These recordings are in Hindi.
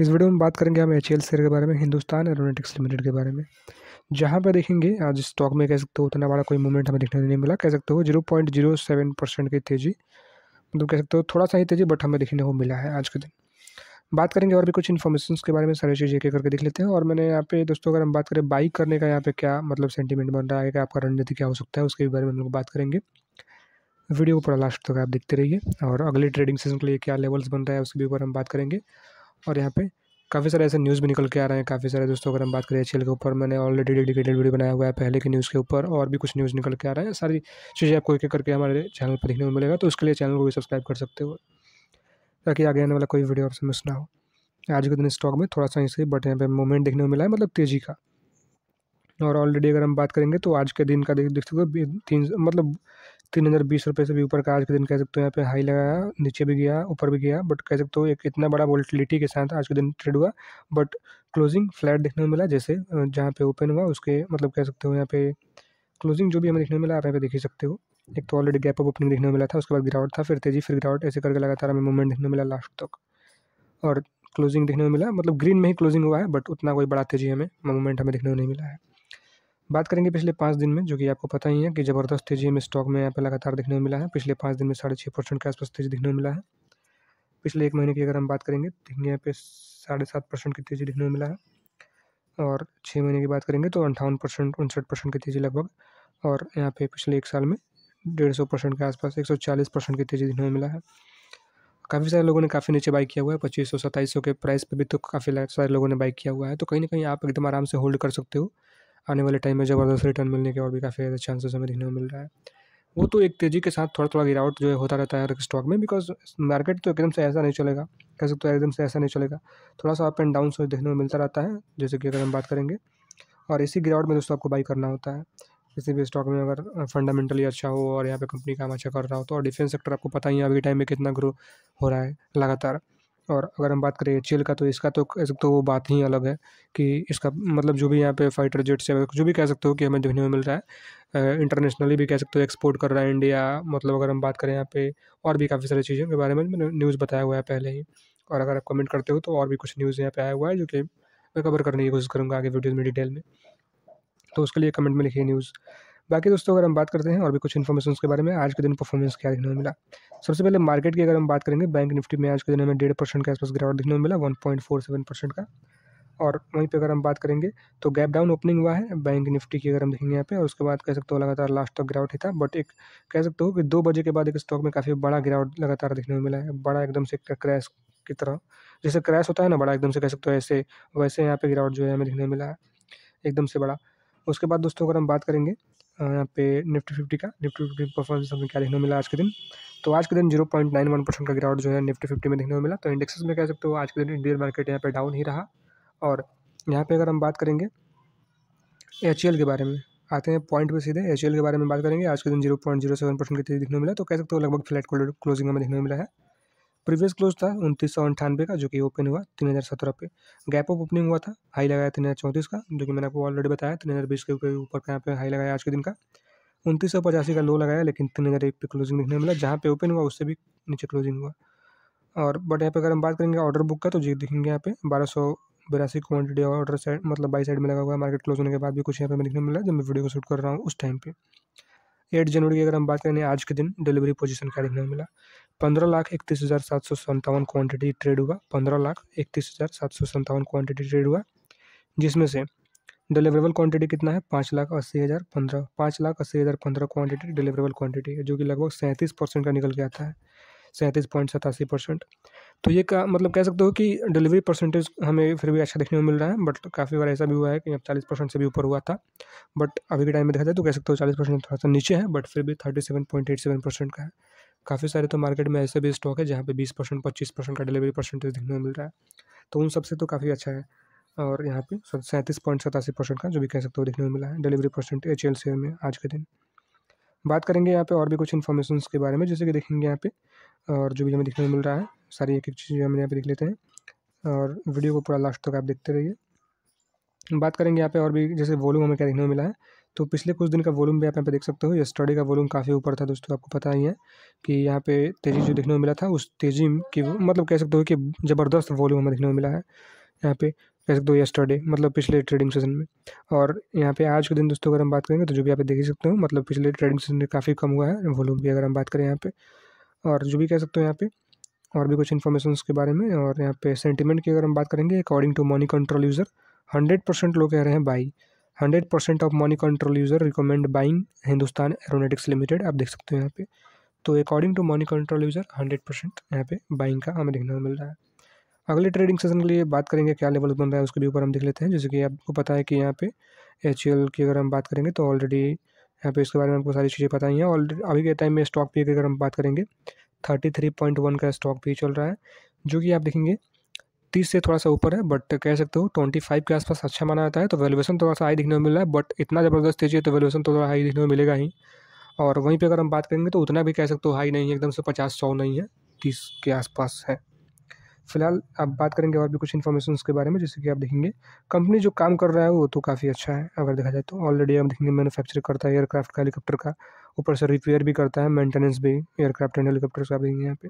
इस वीडियो में बात करेंगे हम एच शेयर के बारे में हिंदुस्तान एरोनोटिक्स लिमिटेड के बारे में जहाँ पर देखेंगे आज स्टॉक में कह सकते हो उतना बड़ा कोई मूवमेंट हमें देखने नहीं मिला कह सकते हो zero point zero seven percent की तेज़ी मतलब कह सकते हो थोड़ा सा ही तेज़ी बट हमें देखने को मिला है आज के दिन बात करेंगे और भी कुछ इन्फॉर्मेशन के बारे में सारी चीज़ एक करके देख लेते हैं और मैंने यहाँ पे दोस्तों अगर हम बात करें बाइक करने का यहाँ पे क्या मतलब सेंटीमेंट बन रहा है क्या आपका रणनीति क्या हो सकता है उसके बारे में हम लोग बात करेंगे वीडियो को पूरा लास्ट तक आप देखते रहिए और अगले ट्रेडिंग सेशन के लिए क्या लेवल्स बन रहा है उसके भी ऊपर हम बात करेंगे और यहाँ पे काफ़ी सारे ऐसे न्यूज़ भी निकल के आ रहे हैं काफ़ी सारे दोस्तों अगर हम बात करें एच के ऊपर मैंने ऑलरेडी डेडिकेटेड वीडियो बनाया हुआ है पहले के न्यूज़ के ऊपर और भी कुछ न्यूज़ निकल के आ रहे हैं सारी चीज़ें आपको एक एक करके हमारे चैनल पर देखने को मिलेगा तो उसके लिए चैनल को भी सब्सक्राइब कर सकते हो ताकि आगे आने वाला कोई वीडियो आपसे मिस ना हो आज के दिन स्टॉक में थोड़ा सा इसके बट यहाँ पर मूवमेंट देखने को मिला है मतलब तेज़ी का और ऑलरेडी अगर हम बात करेंगे तो आज के दिन का देख सकते हो तीन मतलब तीन हज़ार बीस रुपये से भी ऊपर का आज के दिन कह सकते हो यहाँ पे हाई लगाया नीचे भी गया ऊपर भी गया बट कह सकते हो एक इतना बड़ा वोल्टिलिटी के साथ आज के दिन ट्रेड हुआ बट क्लोजिंग फ्लैट देखने को मिला जैसे जहाँ पे ओपन हुआ उसके मतलब कह सकते हो यहाँ पे क्लोजिंग जो भी हमें देखने को मिला आप यहाँ पे देख ही सकते हो एक तो ऑलरेडी गैप अप ओपनिंग देखने को मिला था उसके बाद गिरावट था फिर तेजी फिर गिरावट ऐसे करके लगातार हमें मूवमेंट देखने को मिला लास्ट तक और क्लोजिंग देखने को मिला मतलब ग्रीन में ही क्लोजिंग हुआ है बट उतना कोई बड़ा तेजी हमें मूवमेंट हमें देखने को नहीं मिला है बात करेंगे पिछले पाँच दिन में जो कि आपको पता ही है कि ज़बरदस्त तेजी हमें स्टॉक में यहाँ पर लगातार देखने को मिला है पिछले पाँच दिन में साढ़े छः परसेंट के आसपास तेजी देखने को मिला है पिछले एक महीने की अगर हम बात करेंगे देखेंगे तो यहाँ पे साढ़े सात परसेंट की तेज़ी देखने को मिला है और छः महीने की बात करेंगे तो अंठावन परसेंट उनसठ परसेंट की तेज़ी लगभग और यहाँ पे पिछले एक साल में डेढ़ सौ परसेंट के आसपास एक सौ चालीस परसेंट की तेज़ी देखने को मिला है काफ़ी सारे लोगों ने काफ़ी नीचे बाई किया हुआ है पच्चीस सौ सत्ताईस सौ के प्राइस पर भी तो काफ़ी सारे लोगों ने बाई किया हुआ है तो कहीं ना कहीं आप एकदम आराम से होल्ड कर सकते हो आने वाले टाइम में ज़बरदस्त रिटर्न मिलने के और भी काफ़ी चांसेस हमें देखने को मिल रहा है वो तो एक तेज़ी के साथ थोड़ा थोड़ा गिरावट जो है होता रहता है स्टॉक में बिकॉज मार्केट तो एकदम से ऐसा नहीं चलेगा कह सकते हो एकदम से ऐसा नहीं चलेगा थोड़ा सा अप एंड डाउन देखने को मिलता रहता है जैसे कि अगर हम बात करेंगे और इसी गिरावट में दोस्तों आपको बाई करना होता है किसी भी स्टॉक में अगर फंडामेंटली अच्छा हो और यहाँ पे कंपनी काम अच्छा कर रहा हो तो और डिफेंस सेक्टर आपको पता ही है अभी टाइम में कितना ग्रो हो रहा है लगातार और अगर हम बात करें एच का तो इसका तो कह सकते वो बात ही अलग है कि इसका मतलब जो भी यहाँ पे फाइटर जेट्स या जो भी कह सकते हो कि हमें देखने में मिल रहा है इंटरनेशनली भी कह सकते हो एक्सपोर्ट कर रहा है इंडिया मतलब अगर हम बात करें यहाँ पे और भी काफ़ी सारी चीज़ों के बारे में मैंने न्यूज़ बताया हुआ है पहले ही और अगर आप कमेंट करते हो तो और भी कुछ न्यूज़ यहाँ पे आया हुआ है जो कि मैं कवर करने की कोशिश करूँगा आगे वीडियोज़ में डिटेल में तो उसके लिए कमेंट में लिखिए न्यूज़ बाकी दोस्तों अगर हम बात करते हैं और भी कुछ इन्फॉर्मेशन के बारे में आज के दिन परफॉर्मेंस क्या देखने में मिला सबसे पहले मार्केट की अगर हम बात करेंगे बैंक निफ्टी में आज के दिन हमें डेढ़ परसेंट के आसपास गिरावट देखने को मिला one point four seven percent का और वहीं पे अगर हम बात करेंगे तो गैप डाउन ओपनिंग हुआ है बैंक निफ्टी की अगर हम देखेंगे यहाँ पे और उसके बाद कह सकते हो लगातार लास्ट तक गिरावट ही था बट एक कह सकते हो कि दो बजे के बाद एक स्टॉक में काफ़ी बड़ा गिरावट लगातार देखने में मिला है बड़ा एकदम से क्रैश की तरह जैसे क्रैश होता है ना बड़ा एकदम से कह सकते हो ऐसे वैसे यहाँ पे गिरावट जो है हमें देखने में मिला है एकदम से बड़ा उसके बाद दोस्तों अगर हम बात करेंगे यहाँ पे निफ्टी फिफ्टी का निफ्टी फिफ्टी परफॉर्मेंस हमें क्या देखने मिला आज के दिन तो आज के दिन zero point nine one percent का गिरावट जो है निफ्टी फिफ्टी में देखने को मिला तो इंडेक्सेस में कह सकते हो आज के दिन इंडियन मार्केट यहाँ पर डाउन ही रहा और यहाँ पर अगर हम बात करेंगे एच e के बारे में आते हैं पॉइंट पे सीधे एच e के बारे में बात करेंगे आज के दिन zero point zero seven percent की तेजी देखने को मिला तो कह सकते हो लगभग फ्लैट क्लोजिंग हमें देखने को मिला है प्रीवियस क्लोज था उनतीस सौ अंठानवे का जो कि ओपन हुआ तीन हज़ार सत्रह पे गैप ऑफ ओपनिंग हुआ था हाई लगाया तीन हज़ार चौंतीस का जो कि मैंने आपको ऑलरेडी बताया तीन हज़ार बीस के ऊपर यहाँ पे हाई लगाया आज के दिन का उनतीस सौ पचासी का लो लगाया लेकिन तीन हज़ार एक पे क्लोजिंग देखने मिला जहाँ पे ओपन हुआ उससे भी नीचे क्लोजिंग हुआ और बट यहाँ पे अगर हम बात करेंगे ऑर्डर बुक का तो जी देखेंगे यहाँ पे बारह सौ बिरासी क्वान्टिटी ऑर्डर साइड मतलब बाई साइड में लगा हुआ है मार्केट क्लोज होने के बाद भी कुछ यहाँ पे देखने मिला जब मैं वीडियो को शूट कर रहा हूँ उस टाइम पर एट जनवरी की अगर हम बात करें आज के दिन डिलीवरी पोजिशन क्या देखने मिला पंद्रह लाख इकतीस हज़ार सात सौ संतावन क्वान्टिटी ट्रेड हुआ पंद्रह लाख इकतीस हज़ार सात सौ संतावन क्वान्टिटी ट्रेड हुआ जिसमें से डिलीवरेबल क्वांटिटी कितना है पाँच लाख अस्सी हज़ार पंद्रह पाँच लाख अस्सी हज़ार पंद्रह क्वांटिटी डिलीवरेबल क्वांटिटी है जो कि लगभग सैंतीस परसेंट का निकल के आता है सैंतीस पॉइंट सतासी परसेंट तो ये का मतलब कह सकते हो कि डिलीवरी परसेंटेज हमें फिर भी अच्छा देखने को मिल रहा है बट काफ़ी बार ऐसा भी हुआ है कि अब चालीस परसेंट से भी ऊपर हुआ था बट अभी के टाइम में देखा जाए तो कह सकते हो चालीस परसेंट थोड़ा सा नीचे है बट फिर भी thirty seven point eight seven percent का है काफ़ी सारे तो मार्केट में ऐसे भी स्टॉक है जहाँ पे बीस परसेंट पच्चीस परसेंट का डिलीवरी परसेंटेज देखने को मिल रहा है तो उन सबसे तो काफ़ी अच्छा है और यहाँ पे सैंतीस पॉइंट सतासी परसेंट का जो भी कह सकते हो देखने को मिला है delivery percent H L share में आज के दिन बात करेंगे यहाँ पे और भी कुछ इन्फॉर्मेशन के बारे में जैसे कि देखेंगे यहाँ पे और जो भी हमें देखने को मिल रहा है सारी एक एक चीज़ हम यहाँ पे देख लेते हैं और वीडियो को पूरा लास्ट तक आप देखते रहिए बात करेंगे यहाँ पे और भी जैसे वॉल्यूम हमें क्या देखने को मिला है तो पिछले कुछ दिन का वॉल्यूम भी आप यहाँ पे देख सकते हो ये स्टडी का वॉल्यूम काफ़ी ऊपर था दोस्तों आपको पता ही है कि यहाँ पे तेज़ी जो देखने को मिला था उस तेज़ी की मतलब कह सकते हो कि ज़बरदस्त वॉल्यूम हमें देखने को मिला है यहाँ पे जैसे दो यस्टरडे मतलब पिछले ट्रेडिंग सेशन में और यहाँ पे आज के दिन दोस्तों अगर हम बात करेंगे तो जो भी आप देख ही सकते हो मतलब पिछले ट्रेडिंग सेशन में काफ़ी कम हुआ है वॉल्यूम भी अगर हम बात करें यहाँ पे और जो भी कह सकते हो यहाँ पे और भी कुछ इन्फॉर्मेशन के बारे में और यहाँ पे सेंटिमेंट की अगर हम बात करेंगे according to Moneycontrol user hundred percent लोग कह रहे हैं buy hundred percent of Moneycontrol user recommend buying Hindustan Aeronautics Limited आप देख सकते हो यहाँ पे तो according to Moneycontrol user hundred percent यहाँ पे बाइंग का हमें देखने को मिल रहा है अगले ट्रेडिंग सेशन के लिए बात करेंगे क्या लेवल बन रहा है उसके भी ऊपर हम देख लेते हैं जैसे कि आपको पता है कि यहाँ पे एच की अगर हम बात करेंगे तो ऑलरेडी यहाँ पे इसके बारे में आपको सारी चीज़ें पता ही हैं ऑलरेडी अभी के टाइम में स्टॉक पी की अगर हम बात करेंगे थर्टी थ्री पॉइंट वन का स्टॉक पी चल रहा है जो कि आप देखेंगे तीस से थोड़ा सा ऊपर है बट कह सकते हो ट्वेंटी फाइव के आसपास अच्छा माना जाता है तो वैल्यूएशन थोड़ा सा हाई दिखने में मिल रहा है बट इतना ज़बरदस्त तेजी है तो वैल्यूएशन थोड़ा हाई दिखने में मिलेगा ही और वहीं पर अगर हम बात करेंगे तो उतना भी कह सकते हो हाई नहीं है एकदम से पचास सौ नहीं है तीस के आसपास है फिलहाल आप बात करेंगे और भी कुछ इन्फॉर्मेशन के बारे में जैसे कि आप देखेंगे कंपनी जो काम कर रहा है वो तो काफ़ी अच्छा है अगर देखा जाए तो ऑलरेडी हम देखेंगे मैनुफैक्चर करता है एयरक्राफ्ट का हेलीकॉप्टर का ऊपर से रिपेयर भी करता है मेंटेनेंस भी एयरक्राफ्ट एंड हेलीकॉप्टर का भी यहाँ पे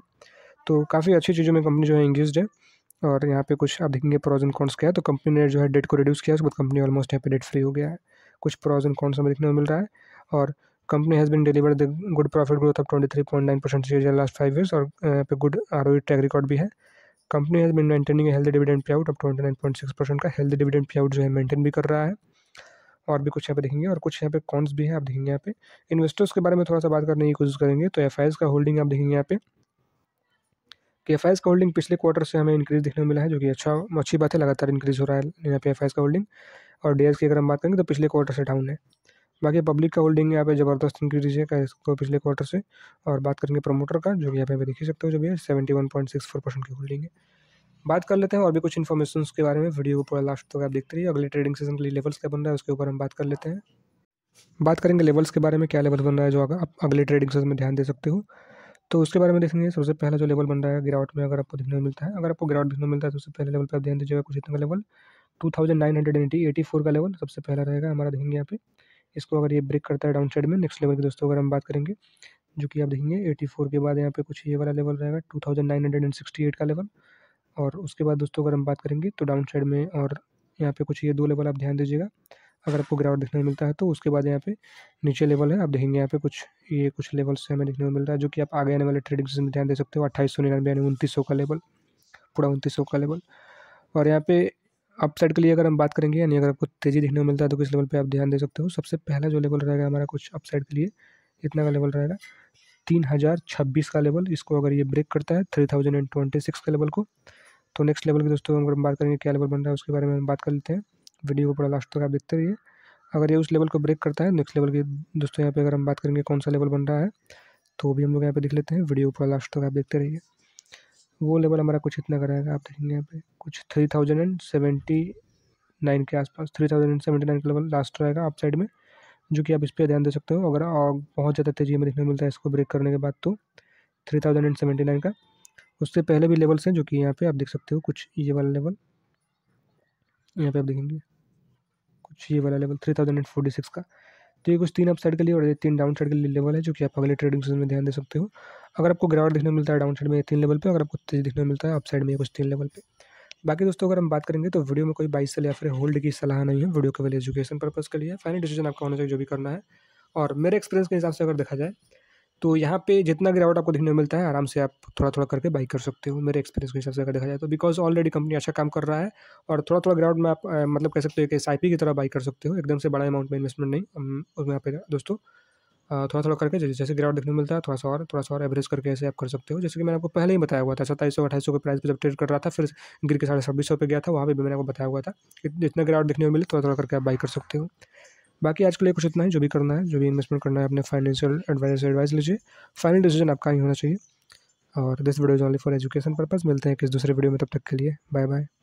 तो काफ़ी अच्छी चीज़ों में कंपनी जो है इंगेज है और यहाँ पे कुछ आप देखेंगे प्रोज एंड कॉन्स क्या है तो कंपनी ने जो है डेट को रिड्यूस किया उसके बाद कंपनी ऑलमोस्ट यहाँ पे डेट फ्री हो गया है कुछ प्रोज एंड कॉन्स हमें देखने को मिल रहा है और company has bin deliver the good profit growth of twenty three point nine percent last five years और यहाँ पे good R O track record भी है company has bin maintaining health dividend payout अब twenty nine point six percent का हेल्थ डिविडेंड पे आउट जो है मेंटेन भी कर रहा है और भी कुछ यहाँ पे देखेंगे और कुछ यहाँ पे कॉन्स भी हैं आप देखेंगे यहाँ पे इन्वेस्टर्स के बारे में थोड़ा सा बात करने की कोशिश करेंगे तो एफ का होल्डिंग आप देखेंगे यहाँ पे कि एफ का होल्डिंग पिछले क्वार्टर से हमें इंक्रीज देखने को मिला है जो कि अच्छा अच्छी बात है लगातार इंक्रीज हो रहा है यहाँ पे एफ का होल्डिंग और डी की अगर हम बात करेंगे तो पिछले क्वार्टर से डाउन है बाकी पब्लिक का होल्डिंग यहाँ पे ज़बरदस्त इंक्रीज है इसको पिछले क्वार्टर से और बात करेंगे प्रमोटर का जो कि यहाँ पे देख ही सकते हो जब भी seventy one point six four percent की होल्डिंग है बात कर लेते हैं और भी कुछ इन्फॉर्मेशन के बारे में वीडियो को पूरा लास्ट तक आप देखते रहिए अगले ट्रेडिंग सीजन के लिए लेवल्स क्या बन रहा है उसके ऊपर हम बात कर लेते हैं बात करेंगे लेवल्स के बारे में क्या लेवल बन रहा है जो आप अगले ट्रेडिंग सीजन में ध्यान दे सकते हो तो उसके बारे में देखेंगे सबसे पहला जो लेवल बन रहा है गिरावट में अगर आपको देखने में मिलता है अगर आपको गिरावट देखने मिलता है तो सबसे पहले लेवल पर आप ध्यान दीजिएगा कुछ इतना level two thousand nine hundred eighty eighty four का लेवल सबसे पहला रहेगा हमारा देखेंगे यहाँ पे इसको अगर ये ब्रेक करता है डाउन साइड में नेक्स्ट लेवल की दोस्तों अगर हम बात करेंगे जो कि आप देखेंगे एटी फोर के बाद यहाँ पे कुछ ये वाला लेवल रहेगा two thousand nine hundred and sixty eight का लेवल और उसके बाद दोस्तों अगर हम बात करेंगे तो डाउन साइड में और यहाँ पे कुछ ये दो लेवल आप ध्यान दीजिएगा अगर आपको ग्राउंड देखने को मिलता है तो उसके बाद यहाँ पे नीचे लेवल है आप देखेंगे यहाँ पे कुछ ये कुछ लेवल्स हमें देखने को मिल रहा है जो कि आप आगे आने वाले ट्रेडिंग में ध्यान दे सकते हो अट्ठाईस सौ निन्यानवे यानी उनतीस सौ का लेवल पूरा उनतीस सौ का लेवल और यहाँ पे अप साइड के लिए अगर हम बात करेंगे यानी अगर आपको तेज़ी देखने को मिलता है तो किस लेवल पे आप ध्यान दे सकते हो सबसे पहला जो लेवल रहेगा हमारा कुछ अप साइड के लिए इतना का लेवल रहेगा तीन हज़ार छब्बीस का लेवल इसको अगर ये ब्रेक करता है three thousand and twenty six के लेवल को तो नेक्स्ट लेवल की दोस्तों अगर हम बात करेंगे क्या लेवल बन रहा है उसके बारे में हम बात कर लेते हैं वीडियो को पूरा लास्ट तक आप देखते रहिए अगर ये उस लेवल को ब्रेक करता है नेक्स्ट लेवल की दोस्तों यहाँ पर अगर हम बात करेंगे कौन सा लेवल बन रहा है तो भी हम लोग यहाँ पे देख लेते हैं वीडियो को पूरा लास्ट तक आप देखते रहिए वो लेवल हमारा कुछ इतना का रहेगा आप देखेंगे यहाँ पे कुछ three thousand and seventy nine के आसपास three thousand and seventy nine का लेवल लास्ट रहेगा आप साइड में जो कि आप इस पर ध्यान दे सकते हो अगर और बहुत ज़्यादा तेज़ी हमें देखने मिलता है इसको ब्रेक करने के बाद तो three thousand and seventy nine का उससे पहले भी लेवल्स हैं जो कि यहाँ पे आप देख सकते हो कुछ ये वाला लेवल यहाँ पे आप देखेंगे कुछ ये वाला level three thousand and forty six का तो ये कुछ तीन अप साइड के लिए और ये तीन डाउन साइड के लिए लेवल है जो कि आप अगले ट्रेडिंग सीजन में ध्यान दे सकते हो अगर आपको ग्राउंड देखने को मिलता है डाउन साइड में तीन लेवल पे अगर आपको तेज देखने मिलता है अपसाइड में कुछ तीन लेवल पे बाकी दोस्तों अगर हम बात करेंगे तो वीडियो में कोई बाइसल या फिर होल्ड की सलाह नहीं है वीडियो केवल एजुकेशन पर्पज़ के लिए फाइनल डिसीजन आपका होना चाहिए जो भी करना है और मेरे एक्सपीरियंस के हिसाब से अगर देखा जाए तो यहाँ पे जितना गिरावट आपको देखने मिलता है आराम से आप थोड़ा थोड़ा करके बाई कर सकते हो मेरे एक्सपीरियंस के हिसाब से अगर देखा जाए तो बिकॉज ऑलरेडी कंपनी अच्छा काम कर रहा है और थोड़ा थोड़ा गिरावट में आप मतलब कह सकते हो कि एस की तरह बाई कर सकते हो एकदम से बड़ा अमाउंट में इन्वेस्टमेंट नहीं यहाँ पे दोस्तों थोड़ा थोड़ा करके जैसे जैसे गिरावट देखने मिलता है थोड़ा सा और थोड़ा सा और एवरेज करके ऐसे आप कर सकते हो जैसे कि मैंने आपको पहले ही बताया हुआ था सत्ताईस सौ अठाईस सौ के प्राइस पर जब ट्रेड कर रहा था फिर गिर के साढ़े छब्बीस सौ पर गया था वहाँ पर भी मैंने आपको बताया हुआ था जितना गिरावट देखने में मिले थोड़ा थोड़ा करके आप बाई कर सकते हो बाकी आज के लिए कुछ इतना ही जो भी करना है जो भी इन्वेस्टमेंट करना है अपने फाइनेंशियल एडवाइजर से एडवाइस लीजिए फाइनल डिसीजन आपका ही होना चाहिए और this video is only for education purpose मिलते हैं किस दूसरे वीडियो में तब तक के लिए बाय बाय